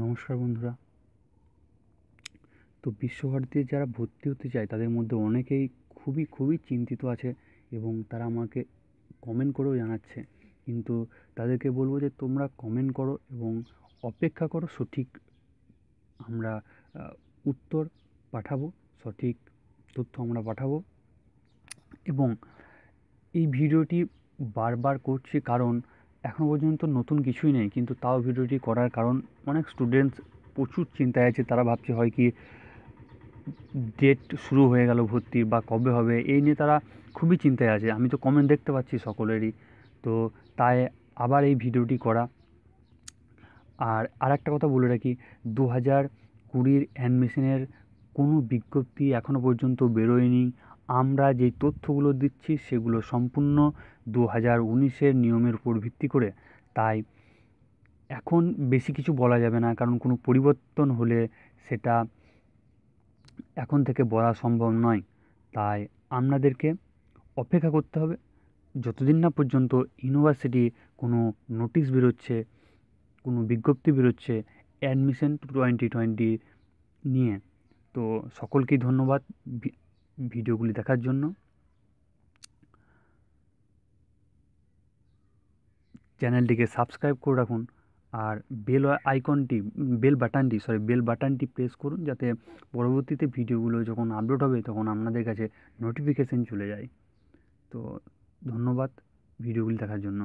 নমস্কার বন্ধুরা তো বিশ্বভারতীতে যারা ভর্তি হতে চায় তাদের মধ্যে অনেকেই খুবই খুবই চিন্তিত আছে এবং তারা আমাকে কমেন্ট করেও জানাচ্ছে কিন্তু তাদেরকে বলবো যে তোমরা কমেন্ট করো এবং অপেক্ষা করো সঠিক আমরা উত্তর পাঠাবো সঠিক তথ্য আমরা পাঠাবো এবং এই ভিডিওটি বারবার করছি কারণ এখন পর্যন্ত নতুন কিছুই নেই কিন্তু তাও ভিডিওটি করার কারণ অনেক স্টুডেন্টস প্রচুর চিন্তায় আছে তারা ভাবছে হয় কি ডেট শুরু হয়ে গেল ভর্তি বা কবে হবে এই নিয়ে তারা খুবই চিন্তায় আছে আমি তো কমেন্ট দেখতে পাচ্ছি সকলেরই তো তাই আবার এই ভিডিওটি করা আর আরেকটা কথা বলে রাখি দু হাজার কুড়ির অ্যাডমিশনের কোনো বিজ্ঞপ্তি এখনও পর্যন্ত বেরোয়নি আমরা যে তথ্যগুলো দিচ্ছি সেগুলো সম্পূর্ণ দু হাজার উনিশের নিয়মের উপর ভিত্তি করে তাই এখন বেশি কিছু বলা যাবে না কারণ কোনো পরিবর্তন হলে সেটা এখন থেকে বলা সম্ভব নয় তাই আপনাদেরকে অপেক্ষা করতে হবে যতদিন না পর্যন্ত ইউনিভার্সিটি কোনো নোটিশ বেরোচ্ছে কোনো বিজ্ঞপ্তি বেরোচ্ছে অ্যাডমিশন টোয়েন্টি টোয়েন্টি নিয়ে তো সকলকেই ধন্যবাদ ভিডিওগুলি দেখার জন্য চ্যানেলটিকে সাবস্ক্রাইব করে রাখুন আর বেল আইকনটি বেল বাটনটি সরি বেল বাটনটি প্রেস করুন যাতে পরবর্তীতে ভিডিওগুলো যখন আপলোড হবে তখন আপনাদের কাছে নোটিফিকেশান চলে যায় তো ধন্যবাদ ভিডিওগুলি দেখার জন্য